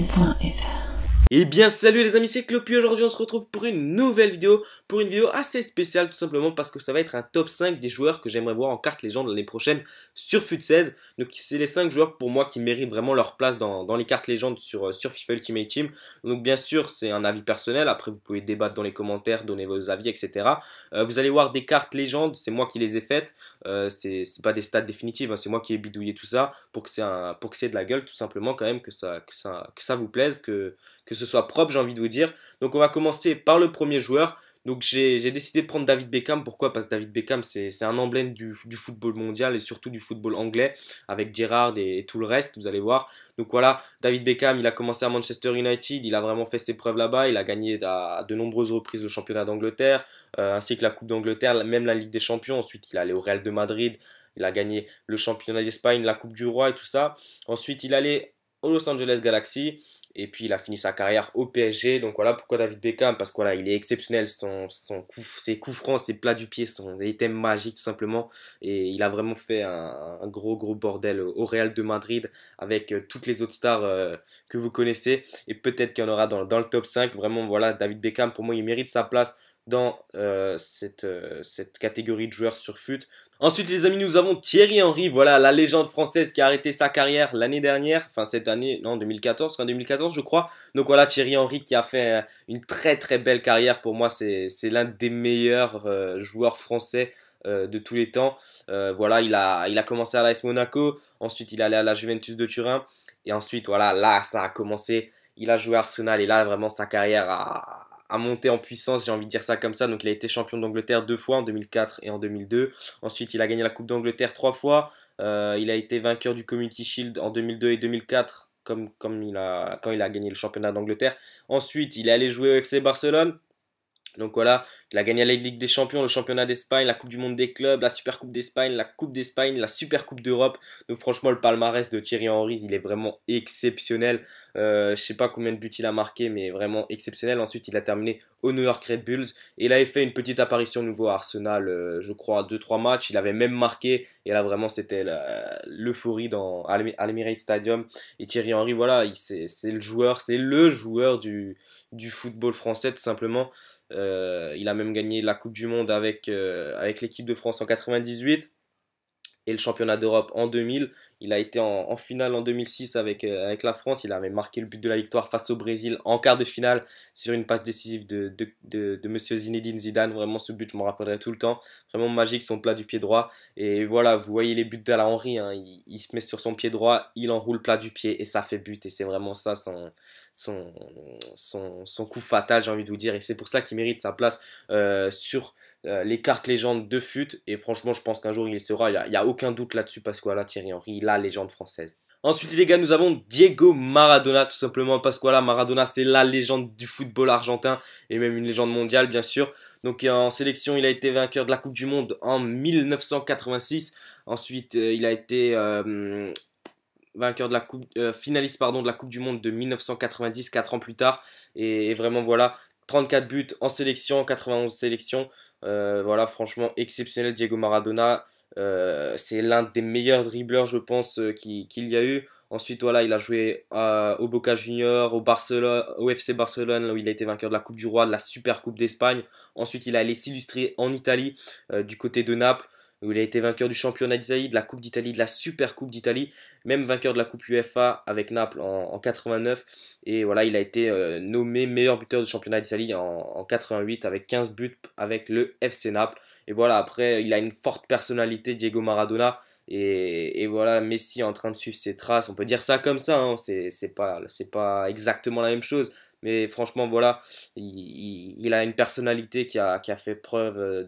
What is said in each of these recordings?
Et eh bien salut les amis, c'est Clopi, aujourd'hui on se retrouve pour une nouvelle vidéo, pour une vidéo assez spéciale tout simplement parce que ça va être un top 5 des joueurs que j'aimerais voir en carte légende l'année prochaine sur FUT16. Donc c'est les 5 joueurs pour moi qui méritent vraiment leur place dans, les cartes légendes sur, euh, sur FIFA Ultimate Team. Donc bien sûr c'est un avis personnel, après vous pouvez débattre dans les commentaires, donner vos avis, etc. Euh, vous allez voir des cartes légendes, c'est moi qui les ai faites, euh, c'est pas des stats définitives, hein. c'est moi qui ai bidouillé tout ça pour que c'est de la gueule tout simplement quand même, que ça, que ça, vous plaise, que, que ce soit propre j'ai envie de vous dire. Donc on va commencer par le premier joueur. Donc j'ai décidé de prendre David Beckham. Pourquoi Parce que David Beckham, c'est un emblème du, du, football mondial et surtout du football anglais, avec Gerrard et, tout le reste, vous allez voir. Donc voilà, David Beckham, il a commencé à Manchester United, il a vraiment fait ses preuves là-bas, il a gagné à, de nombreuses reprises le championnat d'Angleterre, euh, ainsi que la Coupe d'Angleterre, même la Ligue des Champions. Ensuite, il est allé au Real de Madrid, il a gagné le championnat d'Espagne, la Coupe du Roi et tout ça. Ensuite, il allait au Los Angeles Galaxy. Et puis il a fini sa carrière au PSG. Donc voilà pourquoi David Beckham, parce qu'il voilà, il est exceptionnel. Son, son coup, ses coups francs, ses plats du pied sont des thèmes magiques tout simplement. Et il a vraiment fait un, gros gros bordel au Real de Madrid avec euh, toutes les autres stars euh, que vous connaissez. Et peut-être qu'il y en aura dans, dans, le top 5. Vraiment voilà, David Beckham, pour moi, il mérite sa place dans euh, cette, cette catégorie de joueurs sur fut Ensuite, les amis, nous avons Thierry Henry, voilà la légende française qui a arrêté sa carrière l'année dernière, enfin cette année, non 2014, fin 2014 je crois. Donc voilà Thierry Henry qui a fait euh, une très très belle carrière. Pour moi, c'est l'un des meilleurs euh, joueurs français euh, de tous les temps. voilà, il a, il a commencé à l'AS Monaco, ensuite il est allé à la Juventus de Turin, et ensuite voilà, là ça a commencé. Il a joué à Arsenal et là vraiment sa carrière a, à monter en puissance, j'ai envie de dire ça comme ça. Donc il a été champion d'Angleterre deux fois en 2004 et en 2002. Ensuite, il a gagné la Coupe d'Angleterre trois fois. Euh, il a été vainqueur du Community Shield en 2002 et 2004, comme, comme il a, quand il a gagné le championnat d'Angleterre. Ensuite, il est allé jouer au FC Barcelone. Donc voilà, il a gagné la Ligue des Champions, le championnat d'Espagne, la Coupe du Monde des clubs, la Super Coupe d'Espagne, la Coupe d'Espagne, la Super Coupe d'Europe. Donc franchement, le palmarès de Thierry Henry, il est vraiment exceptionnel. Euh, je sais pas combien de buts il a marqué, mais vraiment exceptionnel. Ensuite, il a terminé au New York Red Bulls. Et il a fait une petite apparition nouveau à Arsenal, euh, je crois, 2-3 matchs. Il avait même marqué. Et là, vraiment, c'était l'euphorie dans, à Stadium. Et Thierry Henry, voilà, c'est le joueur, c'est le joueur du football français, tout simplement. Euh, il a même gagné la Coupe du Monde avec, euh, avec l'équipe de France en 98 et le championnat d'Europe en 2000. Il a été en, finale en 2006 avec, euh, avec la France. Il avait marqué le but de la victoire face au Brésil en quart de finale sur une passe décisive de, de, Monsieur Zinedine Zidane. Vraiment, ce but, je m'en rappellerai tout le temps. Vraiment magique, son plat du pied droit. Et voilà, vous voyez les buts d'Alain Henry. Hein. Il, se met sur son pied droit, il enroule plat du pied et ça fait but. Et c'est vraiment ça son, son, son, coup fatal, j'ai envie de vous dire. Et c'est pour ça qu'il mérite sa place euh, sur euh, les cartes légendes de fut. Et franchement, je pense qu'un jour il y sera. Il n'y a, aucun doute là-dessus parce que Thierry Henry, il la légende française. Ensuite les gars, nous avons Diego Maradona, tout simplement parce que voilà, Maradona c'est la légende du football argentin et même une légende mondiale bien sûr. Donc euh, en sélection, il a été vainqueur de la Coupe du Monde en 1986. Ensuite, euh, il a été euh, vainqueur de la coupe, finaliste pardon, de la Coupe du Monde de 1990, 4 ans plus tard. Et, vraiment voilà, 34 buts en sélection, 91 sélections. voilà, franchement exceptionnel Diego Maradona. Euh, c'est l'un des meilleurs dribbleurs, je pense, euh, qu'il y a eu. Ensuite, voilà, il a joué euh, au Boca Junior, au, Barcelone, au FC Barcelone, où il a été vainqueur de la Coupe du Roi, de la Super Coupe d'Espagne. Ensuite, il a allé s'illustrer en Italie, du côté de Naples, où il a été vainqueur du championnat d'Italie, de la Coupe d'Italie, de la Super Coupe d'Italie, même vainqueur de la Coupe UEFA avec Naples en, 89. Et voilà, il a été nommé meilleur buteur du championnat d'Italie en 88 avec 15 buts avec le FC Naples. Et voilà, après, il a une forte personnalité, Diego Maradona. Et, voilà, Messi en train de suivre ses traces. On peut dire ça comme ça, hein. c'est pas exactement la même chose. Mais franchement, voilà, il, a une personnalité qui a, fait preuve euh,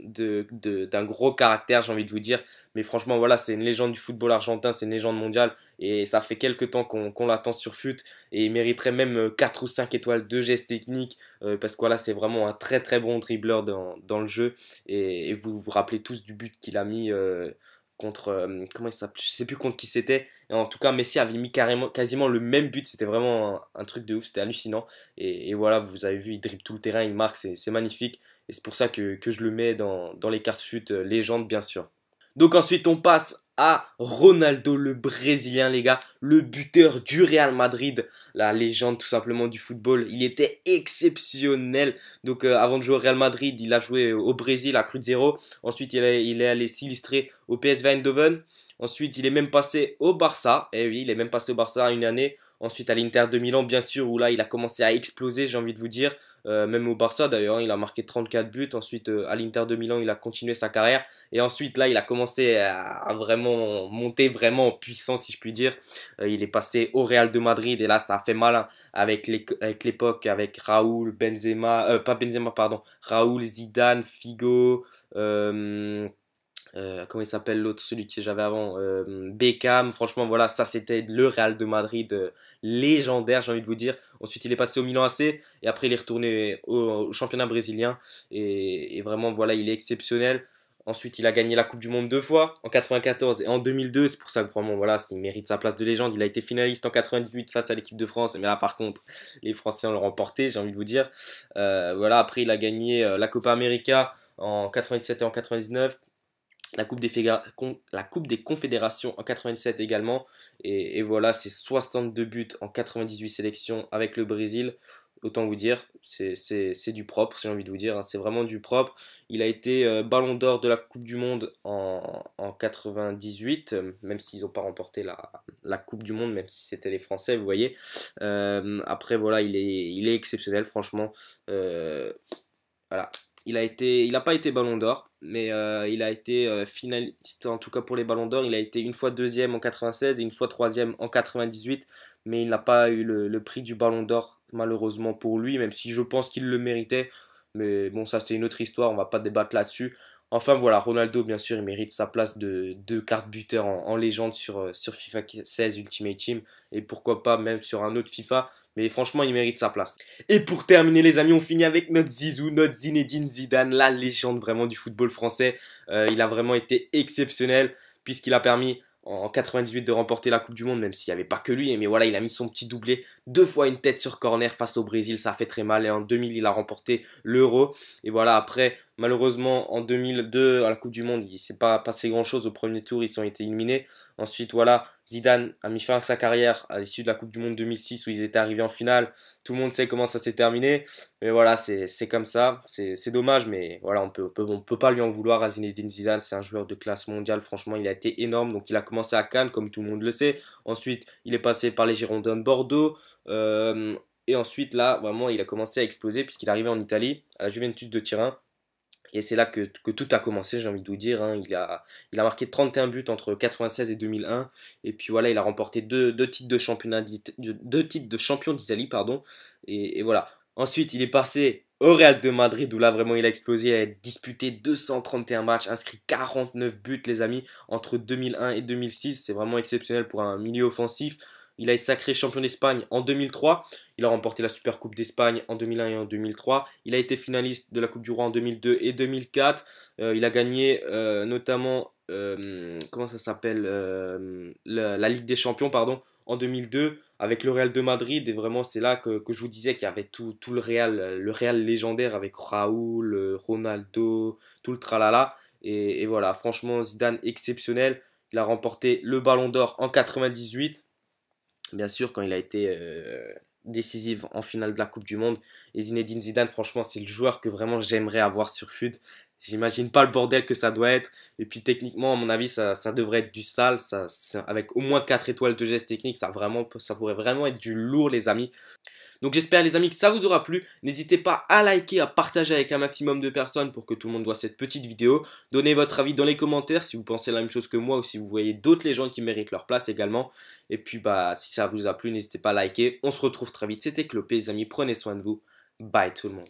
de, d'un gros caractère, j'ai envie de vous dire. Mais franchement, voilà, c'est une légende du football argentin, c'est une légende mondiale. Et ça fait quelques temps qu'on, l'attend sur FUT. Et il mériterait même 4 euh, ou 5 étoiles de gestes techniques. Euh, parce que voilà, c'est vraiment un très très bon dribbler dans, le jeu. Et, vous vous rappelez tous du but qu'il a mis. contre comment il s'appelle je sais plus contre qui c'était en tout cas, Messi avait mis carrément, quasiment le même but. C'était vraiment un, truc de ouf, c'était hallucinant. Et, voilà, vous avez vu, il dribble tout le terrain, il marque, c'est magnifique. Et c'est pour ça que, je le mets dans, les cartes fut euh, légende, bien sûr. Donc ensuite, on passe à Ronaldo, le Brésilien, les gars, le buteur du Real Madrid, la légende tout simplement du football. Il était exceptionnel. Donc euh, avant de jouer au Real Madrid, il a joué au Brésil à Cruzeiro. Ensuite, il est, il est allé s'illustrer au PSV Eindhoven. Ensuite, il est même passé au Barça. Et eh oui, il est même passé au Barça une année. Ensuite, à l'Inter de Milan, bien sûr, où là, il a commencé à exploser, j'ai envie de vous dire. Euh, même au Barça d'ailleurs, hein, il a marqué 34 buts. Ensuite, euh, à l'Inter de Milan, il a continué sa carrière. Et ensuite, là, il a commencé à, vraiment monter vraiment en puissance, si je puis dire. Euh, il est passé au Real de Madrid et là, ça a fait mal hein, avec l'époque, avec, Raoul, Benzema, pas Benzema, pardon, Raoul, Zidane, Figo. Euh, comment il s'appelle l'autre, celui que j'avais avant, euh, Beckham. Franchement, voilà, ça c'était le Real de Madrid euh, légendaire, j'ai envie de vous dire. Ensuite, il est passé au Milan AC et après, il est retourné au, championnat brésilien. Et, vraiment, voilà, il est exceptionnel. Ensuite, il a gagné la Coupe du Monde deux fois, en 94 et en 2002. C'est pour ça que vraiment, voilà, il mérite sa place de légende. Il a été finaliste en 98 face à l'équipe de France. Mais là, par contre, les Français l'ont remporté, j'ai envie de vous dire. voilà, après, il a gagné la Copa América en 97 et en 99. La coupe, des Confédérations en 97 également. Et, voilà, c'est 62 buts en 98 sélections avec le Brésil. Autant vous dire, c'est du propre, j'ai envie de vous dire. Hein. c'est vraiment du propre. Il a été euh, ballon d'or de la Coupe du Monde en, 98, euh, même s'ils n'ont pas remporté la, Coupe du Monde, même si c'était les Français, vous voyez. Euh, après, voilà, il est, il est exceptionnel, franchement. voilà. Il n'a pas été ballon d'or mais euh, il a été euh, finaliste, en tout cas pour les Ballons d'Or, il a été une fois deuxième en 96 et une fois troisième en 98, mais il n'a pas eu le, prix du Ballon d'Or malheureusement pour lui, même si je pense qu'il le méritait, mais bon ça c'est une autre histoire, on va pas débattre là-dessus. Enfin voilà, Ronaldo bien sûr il mérite sa place de, carte buteur en, légende sur, euh, sur FIFA 16 Ultimate Team, et pourquoi pas même sur un autre FIFA, mais franchement, il mérite sa place. Et pour terminer, les amis, on finit avec notre Zizou, notre Zinedine Zidane, la légende vraiment du football français. Euh, il a vraiment été exceptionnel puisqu'il a permis en 98 de remporter la Coupe du Monde, même s'il n'y avait pas que lui. Mais voilà, il a mis son petit doublé deux fois une tête sur corner face au Brésil, ça a fait très mal. Et en 2000, il a remporté l'Euro. Et voilà, après, Malheureusement, en 2002, à la Coupe du Monde, il ne s'est pas passé grand-chose. Au premier tour, ils ont été éliminés. Ensuite, voilà, Zidane a mis fin à sa carrière à l'issue de la Coupe du Monde 2006 où ils étaient arrivés en finale. Tout le monde sait comment ça s'est terminé. Mais voilà, c'est comme ça. C'est dommage, mais voilà, on ne on peut, pas lui en vouloir à Zinedine Zidane. C'est un joueur de classe mondiale. Franchement, il a été énorme. Donc, il a commencé à Cannes, comme tout le monde le sait. Ensuite, il est passé par les Girondins de Bordeaux. Euh, et ensuite, là, vraiment, il a commencé à exploser puisqu'il est arrivé en Italie, à la Juventus de Turin. Et c'est là que, tout a commencé, j'ai envie de vous dire. Hein. Il, a, il a marqué 31 buts entre 1996 et 2001. Et puis voilà, il a remporté deux, titres, de championnat deux titres de champion d'Italie. pardon. et, voilà. Ensuite, il est passé au Real de Madrid, où là vraiment il a explosé. Il a disputé 231 matchs, inscrit 49 buts, les amis, entre 2001 et 2006. C'est vraiment exceptionnel pour un milieu offensif. Il a été sacré champion d'Espagne en 2003. Il a remporté la Super Coupe d'Espagne en 2001 et en 2003. Il a été finaliste de la Coupe du Roi en 2002 et 2004. Euh, il a gagné euh, notamment, euh, comment ça s'appelle, la, Ligue des Champions, pardon, en 2002 avec le Real de Madrid. Et vraiment, c'est là que, je vous disais qu'il y avait tout, tout, le Real, le Real légendaire avec Raúl, Ronaldo, tout le tralala. Et, voilà, franchement, Zidane exceptionnel. Il a remporté le Ballon d'Or en 98. Bien sûr, quand il a été euh, décisif en finale de la Coupe du Monde. Et Zinedine Zidane, franchement, c'est le joueur que vraiment j'aimerais avoir sur Fud. J'imagine pas le bordel que ça doit être. Et puis techniquement, à mon avis, ça, ça devrait être du sale. Ça, avec au moins 4 étoiles de gestes techniques, ça, vraiment, ça pourrait vraiment être du lourd, les amis. Donc j'espère les amis que ça vous aura plu. N'hésitez pas à liker, à partager avec un maximum de personnes pour que tout le monde voit cette petite vidéo. Donnez votre avis dans les commentaires si vous pensez la même chose que moi ou si vous voyez d'autres légendes qui méritent leur place également. Et puis bah si ça vous a plu, n'hésitez pas à liker. On se retrouve très vite. C'était Clopé les amis, prenez soin de vous. Bye tout le monde.